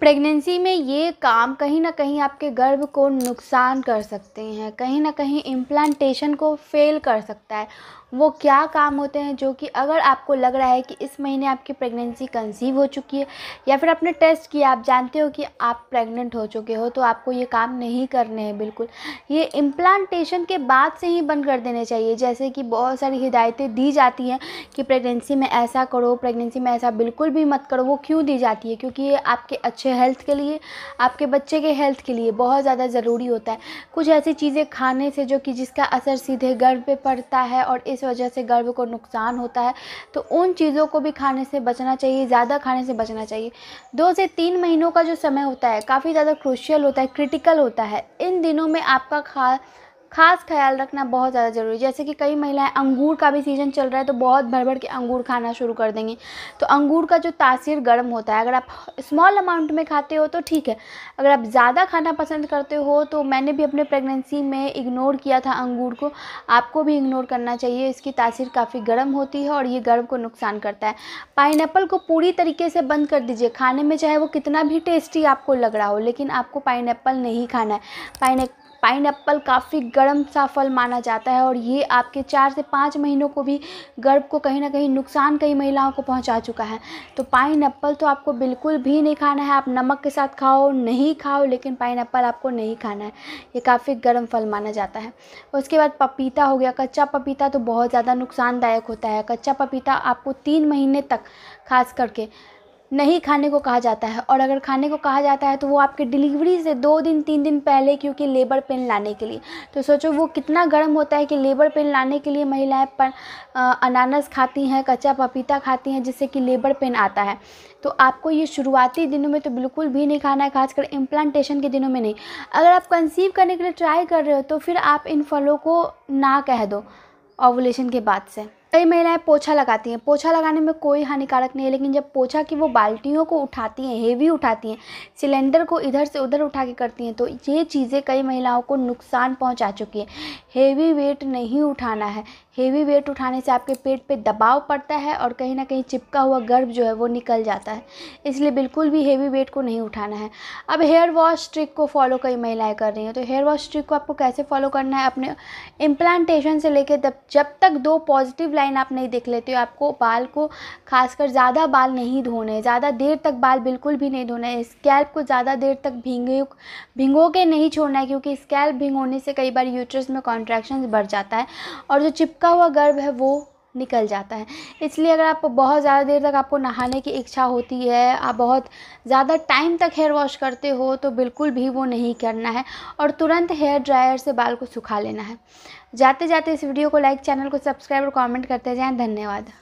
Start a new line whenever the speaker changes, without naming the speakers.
pregnancy में ये काम कहीं ना कहीं आपके गर्भ को नुकसान कर सकते हैं कहीं ना कहीं इम्प्लांटेशन को फेल कर सकता है वो क्या काम होते हैं जो कि अगर आपको लग रहा है कि इस महीने आपकी प्रेगनेंसी कंसीव हो चुकी है या फिर आपने टेस्ट किया आप जानते हो कि आप प्रेग्नेंट हो चुके हो तो आपको ये काम नहीं करने हैं बिल्कुल ये इम्प्लांटेशन के बाद से ही बंद कर देने चाहिए जैसे कि बहुत सारी हिदायतें दी जाती हैं कि प्रेगनेंसी में ऐसा करो प्रेगनेंसी में ऐसा बिल्कुल भी मत करो वो क्यों दी जाती है क्योंकि ये आपके अच्छे अच्छे हेल्थ के लिए आपके बच्चे के हेल्थ के लिए बहुत ज़्यादा ज़रूरी होता है कुछ ऐसी चीज़ें खाने से जो कि जिसका असर सीधे गर्भ पे पड़ता है और इस वजह से गर्भ को नुकसान होता है तो उन चीज़ों को भी खाने से बचना चाहिए ज़्यादा खाने से बचना चाहिए दो से तीन महीनों का जो समय होता है काफ़ी ज़्यादा क्रूशियल होता है क्रिटिकल होता है इन दिनों में आपका खा खास ख्याल रखना बहुत ज़्यादा ज़रूरी है जैसे कि कई महिलाएं अंगूर का भी सीज़न चल रहा है तो बहुत भर भर के अंगूर खाना शुरू कर देंगी तो अंगूर का जो तासीर गर्म होता है अगर आप स्मॉल अमाउंट में खाते हो तो ठीक है अगर आप ज़्यादा खाना पसंद करते हो तो मैंने भी अपने प्रेगनेंसी में इग्नोर किया था अंगूर को आपको भी इग्नोर करना चाहिए इसकी तासीर काफ़ी गर्म होती है और ये गर्म को नुकसान करता है पाइन को पूरी तरीके से बंद कर दीजिए खाने में चाहे वो कितना भी टेस्टी आपको लग रहा हो लेकिन आपको पाइन नहीं खाना है पाइन पाइन काफ़ी गर्म सा फल माना जाता है और ये आपके चार से पाँच महीनों को भी गर्भ को कहीं ना कहीं नुकसान कई महिलाओं को पहुंचा चुका है तो पाइन तो आपको बिल्कुल भी नहीं खाना है आप नमक के साथ खाओ नहीं खाओ लेकिन पाइन आपको नहीं खाना है ये काफ़ी गर्म फल माना जाता है उसके बाद पपीता हो गया कच्चा पपीता तो बहुत ज़्यादा नुकसानदायक होता है कच्चा पपीता आपको तीन महीने तक खास करके नहीं खाने को कहा जाता है और अगर खाने को कहा जाता है तो वो आपके डिलीवरी से दो दिन तीन दिन पहले क्योंकि लेबर पेन लाने के लिए तो सोचो वो कितना गर्म होता है कि लेबर पेन लाने के लिए महिलाएं पर अनानास खाती हैं कच्चा पपीता खाती हैं जिससे कि लेबर पेन आता है तो आपको ये शुरुआती दिनों में तो बिल्कुल भी नहीं खाना है खासकर इम्प्लांटेशन के दिनों में नहीं अगर आप कंसीव करने के लिए ट्राई कर रहे हो तो फिर आप इन फलों को ना कह दो ओवुलेशन के बाद से कई महिलाएं पोछा लगाती हैं पोछा लगाने में कोई हानिकारक नहीं है लेकिन जब पोछा की वो बाल्टियों को उठाती हैं हेवी उठाती हैं सिलेंडर को इधर से उधर उठा के करती हैं तो ये चीज़ें कई महिलाओं को नुकसान पहुंचा चुकी है हेवी वेट नहीं उठाना है हेवी वेट उठाने से आपके पेट पे दबाव पड़ता है और कहीं ना कहीं चिपका हुआ गर्भ जो है वो निकल जाता है इसलिए बिल्कुल भी हेवी वेट को नहीं उठाना है अब हेयर वॉश ट्रिक को फॉलो कई महिलाएं कर रही हैं तो हेयर वॉश ट्रिक को आपको कैसे फॉलो करना है अपने इम्प्लांटेशन से लेकर जब तक दो पॉजिटिव लाइन आप नहीं देख लेते हो आपको बाल को खासकर ज़्यादा बाल नहीं धोने हैं ज़्यादा देर तक बाल बिल्कुल भी नहीं धोना है स्कैल्प को ज़्यादा देर तक भींगे भिंगो के नहीं छोड़ना है क्योंकि स्कैल्प भिंगोने से कई बार यूट्रस में कॉन्ट्रैक्शन बढ़ जाता है और जो चिपका हुआ गर्भ है वो निकल जाता है इसलिए अगर आप बहुत ज़्यादा देर तक आपको नहाने की इच्छा होती है आप बहुत ज़्यादा टाइम तक हेयर वॉश करते हो तो बिल्कुल भी वो नहीं करना है और तुरंत हेयर ड्रायर से बाल को सुखा लेना है जाते जाते इस वीडियो को लाइक चैनल को सब्सक्राइब और कमेंट करते जाएं धन्यवाद